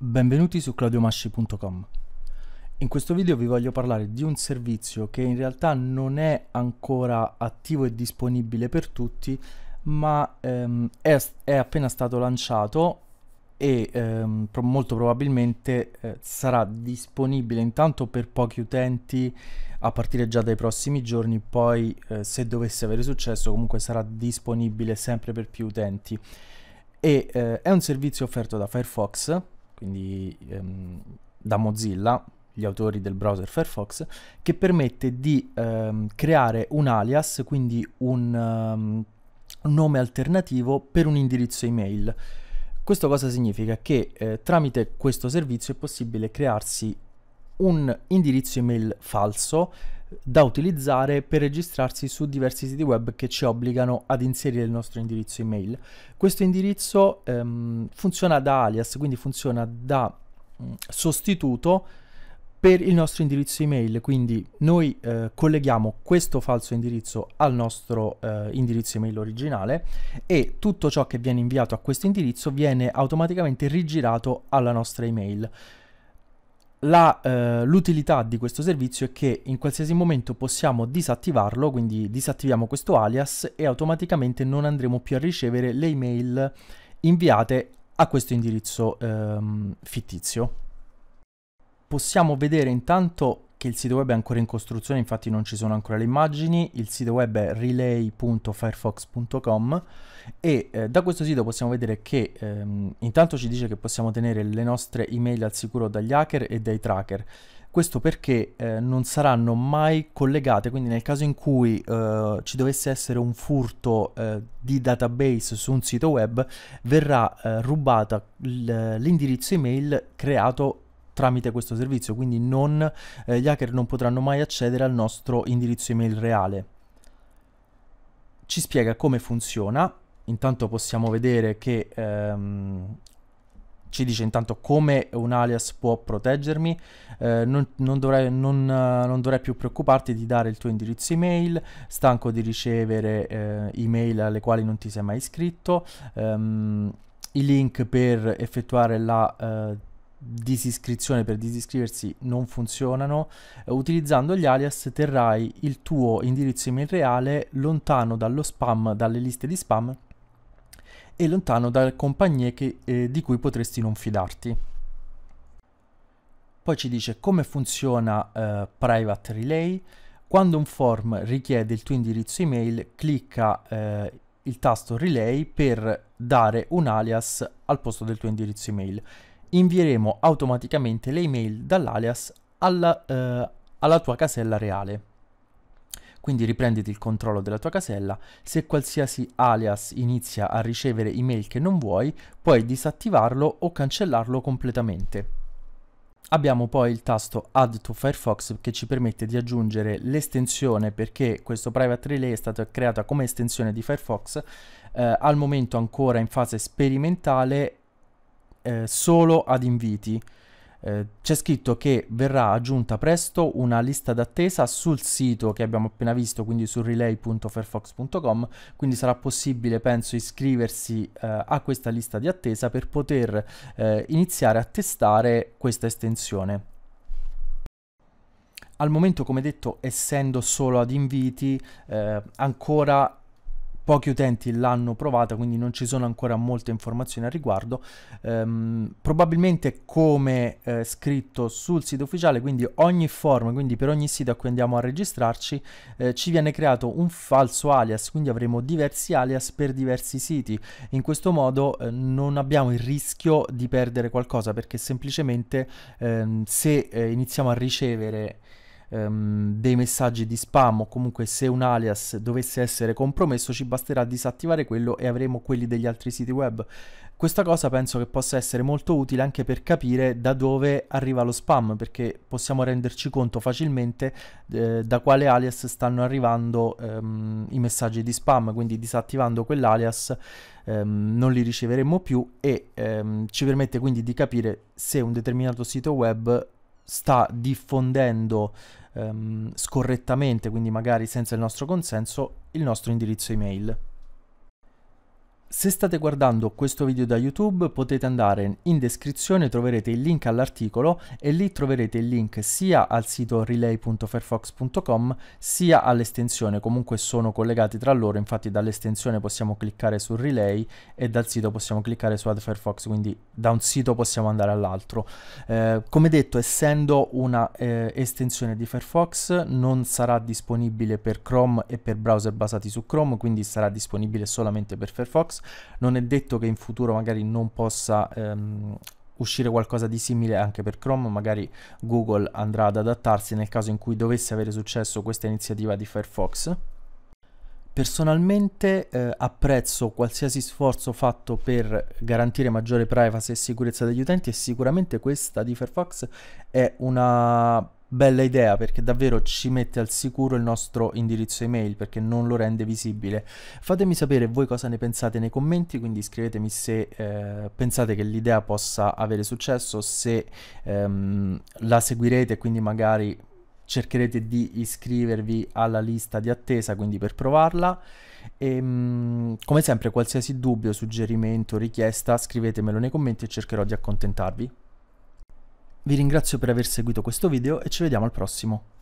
Benvenuti su claudiomasci.com In questo video vi voglio parlare di un servizio che in realtà non è ancora attivo e disponibile per tutti ma ehm, è, è, appena stato lanciato e ehm, pro molto probabilmente eh, sarà disponibile intanto per pochi utenti a partire già dai prossimi giorni poi eh, se dovesse avere successo comunque sarà disponibile sempre per più utenti e eh, è un servizio offerto da Firefox quindi ehm, da Mozilla, gli autori del browser Firefox, che permette di ehm, creare un alias, quindi un um, nome alternativo per un indirizzo email. Questo cosa significa? Che eh, tramite questo servizio è possibile crearsi un indirizzo email falso da utilizzare per registrarsi su diversi siti web che ci obbligano ad inserire il nostro indirizzo email. Questo indirizzo ehm, funziona da alias, quindi funziona da mh, mm, sostituto per il nostro indirizzo email, quindi noi eh, colleghiamo questo falso indirizzo al nostro eh, indirizzo email originale e tutto ciò che viene inviato a questo indirizzo viene automaticamente rigirato alla nostra email. Eh, l'utilità eh, di questo servizio è che in qualsiasi momento possiamo disattivarlo, quindi disattiviamo questo alias e automaticamente non andremo più a ricevere le email inviate a questo indirizzo ehm, fittizio. Possiamo vedere intanto che il sito web è ancora in costruzione, infatti non ci sono ancora le immagini, il sito web è relay.firefox.com e eh, da questo sito possiamo vedere che ehm, intanto ci dice che possiamo tenere le nostre email al sicuro dagli hacker e dai tracker. Questo perché eh, non saranno mai collegate, quindi nel caso in cui eh, ci dovesse essere un furto eh, di database su un sito web, verrà eh, rubata l'indirizzo email creato tramite questo servizio, quindi non, eh, gli hacker non potranno mai accedere al nostro indirizzo email reale. Ci spiega come funziona, intanto possiamo vedere che ehm, ci dice intanto come un alias può proteggermi, eh, non, non, dovrai, non, eh, non, dovrai, più preoccuparti di dare il tuo indirizzo email, stanco di ricevere eh, email alle quali non ti sei mai iscritto, ehm, i link per effettuare la eh, disiscrizione per disiscriversi non funzionano, eh, utilizzando gli alias terrai il tuo indirizzo email reale lontano dallo spam, dalle liste di spam e lontano dalle compagnie che, eh, di cui potresti non fidarti. Poi ci dice come funziona eh, Private Relay. Quando un form richiede il tuo indirizzo email, clicca eh, il tasto Relay per dare un alias al posto del tuo indirizzo email invieremo automaticamente le email dall'alias alla, eh, alla tua casella reale. Quindi riprenditi il controllo della tua casella, se qualsiasi alias inizia a ricevere email che non vuoi, puoi disattivarlo o cancellarlo completamente. Abbiamo poi il tasto Add to Firefox che ci permette di aggiungere l'estensione perché questo Private Relay è stato creato come estensione di Firefox, eh, al momento ancora in fase sperimentale eh, solo ad inviti. Eh, c'è scritto che verrà aggiunta presto una lista d'attesa sul sito che abbiamo appena visto, quindi su relay.fairfox.com, quindi sarà possibile, penso, iscriversi eh, a questa lista di attesa per poter eh, iniziare a testare questa estensione. Al momento, come detto, essendo solo ad inviti, eh, ancora pochi utenti l'hanno provata, quindi non ci sono ancora molte informazioni al riguardo. Ehm, probabilmente come eh, scritto sul sito ufficiale, quindi ogni form, quindi per ogni sito a cui andiamo a registrarci, eh, ci viene creato un falso alias, quindi avremo diversi alias per diversi siti. In questo modo eh, non abbiamo il rischio di perdere qualcosa perché semplicemente ehm, se eh, iniziamo a ricevere ehm, dei messaggi di spam o comunque se un alias dovesse essere compromesso ci basterà disattivare quello e avremo quelli degli altri siti web. Questa cosa penso che possa essere molto utile anche per capire da dove arriva lo spam, perché possiamo renderci conto facilmente eh, da quale alias stanno arrivando ehm, i messaggi di spam, quindi disattivando quell'alias ehm, non li riceveremo più e ehm, ci permette quindi di capire se un determinato sito web sta diffondendo ehm, scorrettamente, quindi magari senza il nostro consenso, il nostro indirizzo email. Se state guardando questo video da YouTube potete andare in descrizione, troverete il link all'articolo e lì troverete il link sia al sito relay.fairfox.com sia all'estensione, comunque sono collegati tra loro, infatti dall'estensione possiamo cliccare su relay e dal sito possiamo cliccare su ad Firefox, quindi da un sito possiamo andare all'altro. Eh, come detto, essendo una eh, estensione di Firefox non sarà disponibile per Chrome e per browser basati su Chrome, quindi sarà disponibile solamente per Firefox Xbox. Non è detto che in futuro magari non possa ehm, uscire qualcosa di simile anche per Chrome, magari Google andrà ad adattarsi nel caso in cui dovesse avere successo questa iniziativa di Firefox. Personalmente eh, apprezzo qualsiasi sforzo fatto per garantire maggiore privacy e sicurezza degli utenti e sicuramente questa di Firefox è una bella idea perché davvero ci mette al sicuro il nostro indirizzo email perché non lo rende visibile. Fatemi sapere voi cosa ne pensate nei commenti, quindi scrivetemi se eh, pensate che l'idea possa avere successo, se ehm, la seguirete quindi magari cercherete di iscrivervi alla lista di attesa, quindi per provarla. E, ehm, come sempre, qualsiasi dubbio, suggerimento, richiesta, scrivetemelo nei commenti e cercherò di accontentarvi vi ringrazio per aver seguito questo video e ci vediamo al prossimo.